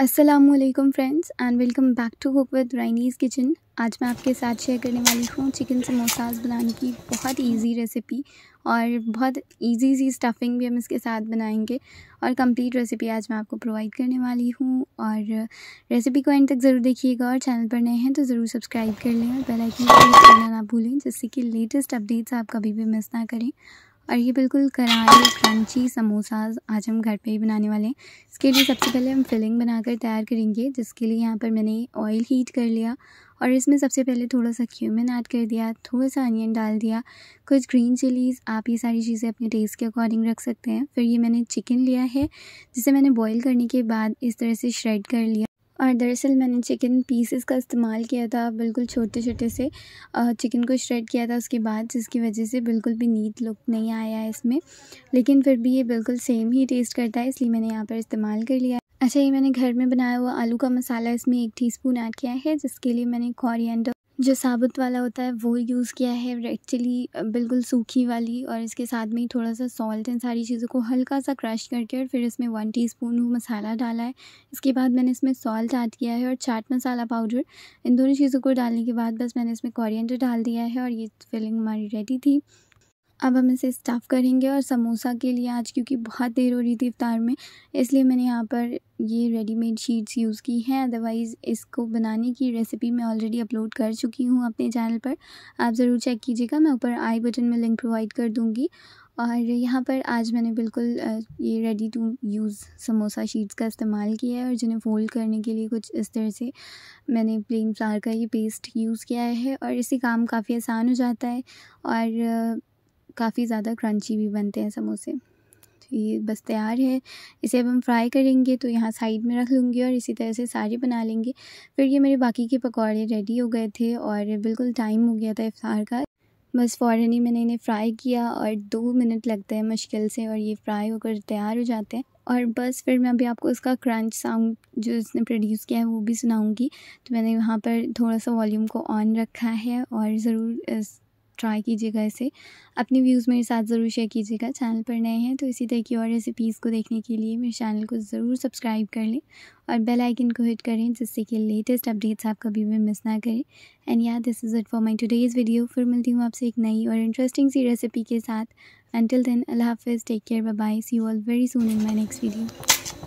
Aslam friends and welcome back to cook with Raini's kitchen आज मैं आपके साथ शेयर करने वाली हूँ चिकन समोसाज बनाने की बहुत इजी रेसिपी और बहुत इजी सी स्टफिंग भी हम इसके साथ बनाएंगे और कंप्लीट रेसिपी आज मैं आपको प्रोवाइड करने वाली हूँ और रेसिपी को एंड तक ज़रूर देखिएगा और चैनल पर नए हैं तो ज़रूर सब्सक्राइब कर लें और बेलाइकन आइकन करना ना भूलें जिससे कि लेटेस्ट अपडेट्स आप कभी भी मिस ना करें और ये बिल्कुल करारे क्रंची समोसा आज हम घर पे ही बनाने वाले हैं इसके लिए सबसे पहले हम फिलिंग बनाकर तैयार करेंगे जिसके लिए यहाँ पर मैंने ऑयल हीट कर लिया और इसमें सबसे पहले थोड़ा सा क्यूमिन ऐड कर दिया थोड़ा सा अनियन डाल दिया कुछ ग्रीन चिलीज़ आप ये सारी चीज़ें अपने टेस्ट के अकॉर्डिंग रख सकते हैं फिर ये मैंने चिकन लिया है जिसे मैंने बॉयल करने के बाद इस तरह से श्रेड कर लिया और दरअसल मैंने चिकन पीसेस का इस्तेमाल किया था बिल्कुल छोटे छोटे से चिकन को श्रेड किया था उसके बाद जिसकी वजह से बिल्कुल भी नीट लुक नहीं आया है इसमें लेकिन फिर भी ये बिल्कुल सेम ही टेस्ट करता है इसलिए मैंने यहाँ पर इस्तेमाल कर लिया अच्छा ये मैंने घर में बनाया हुआ आलू का मसाला इसमें एक टीस्पून ऐड किया है जिसके लिए मैंने कॉरिएंडर जो साबुत वाला होता है वो यूज़ किया है रेड चिली बिल्कुल सूखी वाली और इसके साथ में ही थोड़ा सा सॉल्ट इन सारी चीज़ों को हल्का सा क्रश करके और फिर इसमें वन टीस्पून मसाला डाला है इसके बाद मैंने इसमें सॉल्ट ऐड किया है और चाट मसाला पाउडर इन दोनों चीज़ों को डालने के बाद बस मैंने इसमें कॉरियंटर डाल दिया है और ये फिलिंग हमारी रेडी थी अब हम इसे स्टफ़ करेंगे और समोसा के लिए आज क्योंकि बहुत देर हो रही थी इफ़ार में इसलिए मैंने यहाँ पर ये रेडीमेड शीट्स यूज़ की हैं अदरवाइज़ इसको बनाने की रेसिपी मैं ऑलरेडी अपलोड कर चुकी हूँ अपने चैनल पर आप ज़रूर चेक कीजिएगा मैं ऊपर आई बटन में लिंक प्रोवाइड कर दूँगी और यहाँ पर आज मैंने बिल्कुल ये ready to use samosa sheets का इस्तेमाल किया है और जिन्हें फ़ोल्ड करने के लिए कुछ इस तरह से मैंने प्लेन फ्लावर का ये पेस्ट यूज़ किया है और इससे काम काफ़ी आसान हो जाता है और काफ़ी ज़्यादा क्रंची भी बनते हैं समोसे तो ये बस तैयार है इसे अब हम फ्राई करेंगे तो यहाँ साइड में रख लूँगी और इसी तरह से सारे बना लेंगे फिर ये मेरे बाकी के पकौड़े रेडी हो गए थे और बिल्कुल टाइम हो गया था इफ्तार का बस फ़ौर ही मैंने इन्हें फ्राई किया और दो मिनट लगते हैं मुश्किल से और ये फ्राई होकर तैयार हो जाते हैं और बस फिर मैं अभी आपको उसका क्रंच साउंड जो इसने प्रोड्यूस किया है वो भी सुनाऊंगी तो मैंने वहाँ पर थोड़ा सा वॉल्यूम को ऑन रखा है और ज़रूर ट्राई कीजिएगा इसे अपने व्यूज़ मेरे साथ ज़रूर शेयर कीजिएगा चैनल पर नए हैं तो इसी तरह की और रेसिपीज़ को देखने के लिए मेरे चैनल को ज़रूर सब्सक्राइब कर लें और बेल आइकन को हिट करें जिससे कि लेटेस्ट अपडेट्स आप कभी भी मिस ना करें and yeah this is it for my days video फिर मिलती हूँ आपसे एक नई और इंटरेस्टिंग सी रेसिपी के साथ अंटिल देन अल्लाह हाफिज़ take care bye see you all very soon in my next video